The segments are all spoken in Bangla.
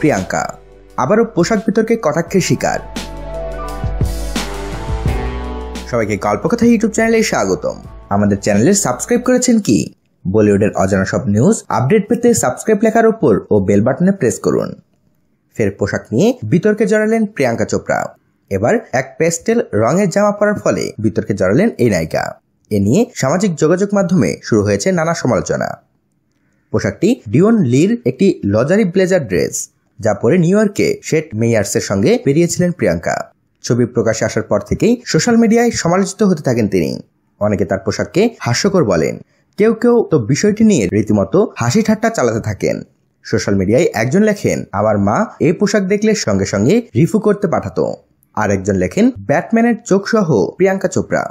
প্রিয়াঙ্কা আবারও পোশাক বিতর্কে কটাক্ষের শিকার সবাইকে গল্পকথা ইউটিউব চ্যানেলে স্বাগতম আমাদের চ্যানেলে সাবস্ক্রাইব করেছেন কি বলিউডের অজানা সব নিউজ আপডেট পেতে সাবস্ক্রাইব লেখার ওপর ও বেল বাটনে প্রেস করুন ফের পোশাক নিয়ে বিতর্কে জড়ালেন প্রিয়াঙ্কা চোপড়া এবার এক পেস্টেল রঙের জামা পরার ফলে বিতর্কে জড়ালেন এই নায়িকা এ নিয়ে সামাজিক যোগাযোগ মাধ্যমে শুরু হয়েছে নানা সমালোচনা পোশাকটি ডিওন লির একটি লজারি ব্লেজার ড্রেস যা পরে নিউ ইয়র্কে শেট মেয়ার্সের সঙ্গে বেরিয়েছিলেন প্রিয়াঙ্কা ছবি প্রকাশে আসার পর থেকেই সোশ্যাল মিডিয়ায় সমালোচিত হতে থাকেন তিনি অনেকে তার পোশাককে হাস্যকর বলেন কেউ কেউ তো বিষয়টি নিয়ে রীতিমতো হাসি ঠাট্টা চালাতে থাকেন সোশ্যাল মিডিয়ায় একজন লেখেন আমার মা এই পোশাক দেখলে সঙ্গে সঙ্গে রিফু করতে পাঠাতো আরেকজন লেখেন ব্যাটম্যানের চোখ সহ প্রিয়াঙ্কা চোপড়া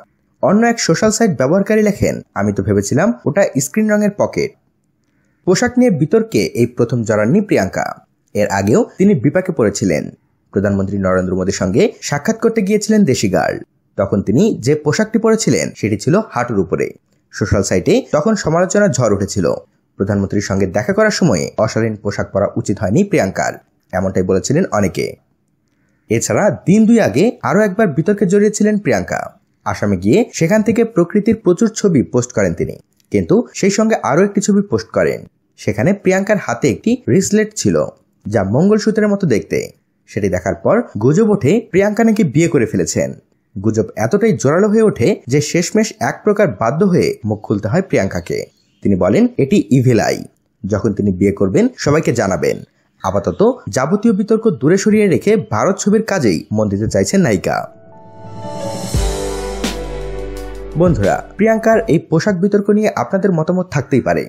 অন্য এক সোশ্যাল সাইট ব্যবহারকারী লেখেন আমি তো ভেবেছিলাম ওটা স্ক্রিন রঙের পকেট পোশাক নিয়ে বিতর্কে এই প্রথম জড়াননি প্রিয়াঙ্কা এর আগেও তিনি বিপাকে পড়েছিলেন প্রধানমন্ত্রী নরেন্দ্র মোদীর সঙ্গে সাক্ষাৎ করতে গিয়েছিলেন দেশি গার্ল তখন তিনি যে পোশাকটি পরেছিলেন সেটি ছিল হাঁটুর উপরে সোশ্যাল সাইটে তখন সমালোচনার ঝড় উঠেছিল প্রধানমন্ত্রীর সঙ্গে দেখা করার সময়ে অশালীন পোশাক পরা উচিত হয়নি প্রিয়াঙ্কার এমনটাই বলেছিলেন অনেকে এছাড়া দিন দুই আগে আরও একবার বিতর্কে জড়িয়েছিলেন প্রিয়াঙ্কা আসামে গিয়ে সেখান থেকে প্রকৃতির প্রচুর ছবি পোস্ট করেন তিনি কিন্তু সেই সঙ্গে আরও একটি ছবি পোস্ট করেন সেখানে প্রিয়াঙ্কার হাতে একটি রিসলেট ছিল যা মঙ্গলসূত্রের মতো দেখতে সেটি দেখার পর গুজব ওঠে প্রিয়াঙ্কা নাকি বিয়ে করে ফেলেছেন গুজব এতটাই জোরালো হয়ে ওঠে যে শেষমেশ এক প্রকার বাধ্য হয়ে মুখ খুলতে হয় প্রিয়াঙ্কাকে তিনি বলেন এটি ইভেলাই যখন তিনি বিয়ে করবেন সবাইকে জানাবেন আপাতত যাবতীয় বিতর্ক দূরে সরিয়ে রেখে ভারত ছবির কাজেই মন দিতে চাইছেন নায়িকা বন্ধুরা প্রিয়াঙ্কার এই পোশাক বিতর্ক নিয়ে আপনাদের মতামত থাকতেই পারে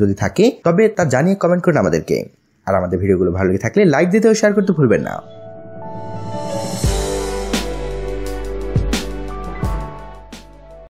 যদি থাকে তবে তা জানিয়ে কমেন্ট করুন আমাদেরকে আর আমাদের ভিডিওগুলো ভালো লেগে থাকলে লাইক দিতে ও শেয়ার করতে ভুলবেন না